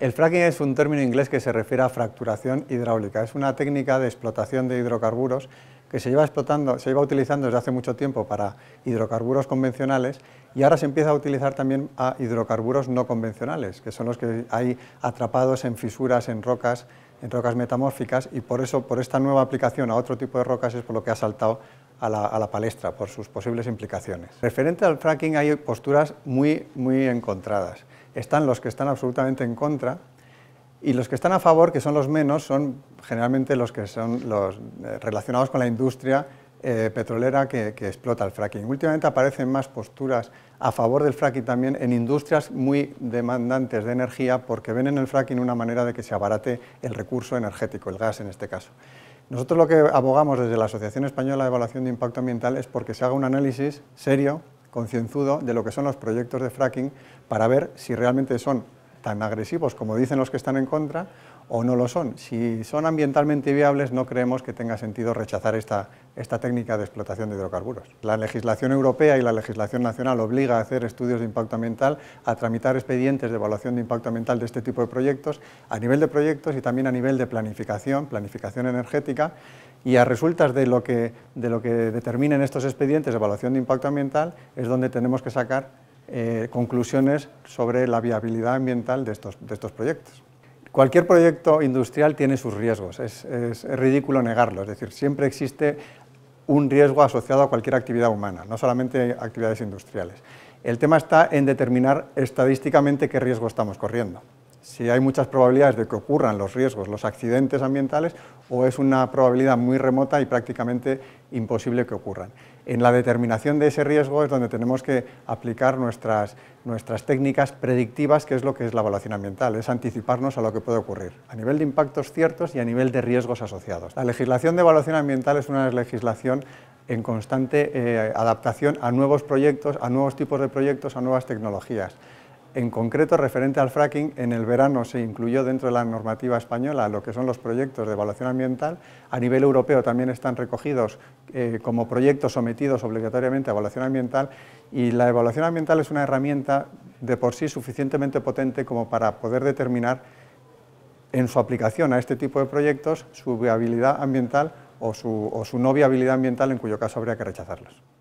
El fracking es un término inglés que se refiere a fracturación hidráulica. Es una técnica de explotación de hidrocarburos que se lleva, explotando, se lleva utilizando desde hace mucho tiempo para hidrocarburos convencionales y ahora se empieza a utilizar también a hidrocarburos no convencionales, que son los que hay atrapados en fisuras, en rocas, en rocas metamórficas y por eso, por esta nueva aplicación a otro tipo de rocas es por lo que ha saltado a la, palestra por sus posibles implicaciones. Referente al fracking hay posturas muy, muy encontradas. Están los que están absolutamente en contra y los que están a favor, que son los menos, son generalmente los que son los eh, relacionados con la industria eh, petrolera que, explota el fracking. Últimamente aparecen más posturas a favor del fracking también en industrias muy demandantes de energía porque ven en el fracking una manera de que se abarate el recurso energético, el gas en este caso. Nosotros lo que abogamos desde la Asociación Española de Evaluación de Impacto Ambiental es porque se haga un análisis serio, concienzudo, de lo que son los proyectos de fracking para ver si realmente son tan agresivos como dicen los que están en contra o no lo son. Si son ambientalmente viables, no creemos que tenga sentido rechazar esta, esta técnica de explotación de hidrocarburos. La legislación europea y la legislación nacional obliga a hacer estudios de impacto ambiental, a tramitar expedientes de evaluación de impacto ambiental de este tipo de proyectos, a nivel de proyectos y también a nivel de planificación, planificación energética, y a resultas de lo que, de lo que determinen estos expedientes de evaluación de impacto ambiental es donde tenemos que sacar eh, conclusiones sobre la viabilidad ambiental de estos, proyectos. Cualquier proyecto industrial tiene sus riesgos, es, es ridículo negarlo, es decir, siempre existe un riesgo asociado a cualquier actividad humana, no solamente actividades industriales. El tema está en determinar estadísticamente qué riesgo estamos corriendo si hay muchas probabilidades de que ocurran los riesgos, los accidentes ambientales, o es una probabilidad muy remota y prácticamente imposible que ocurran. En la determinación de ese riesgo es donde tenemos que aplicar nuestras, técnicas predictivas, que es lo que es la evaluación ambiental, es anticiparnos a lo que puede ocurrir, a nivel de impactos ciertos y a nivel de riesgos asociados. La legislación de evaluación ambiental es una legislación en constante eh, adaptación a nuevos proyectos, a nuevos tipos de proyectos, a nuevas tecnologías en concreto referente al fracking, en el verano se incluyó dentro de la normativa española lo que son los proyectos de evaluación ambiental. A nivel europeo también están recogidos eh, como proyectos sometidos obligatoriamente a evaluación ambiental y la evaluación ambiental es una herramienta de por sí suficientemente potente como para poder determinar en su aplicación a este tipo de proyectos su viabilidad ambiental o su no viabilidad ambiental en cuyo caso habría que rechazarlos.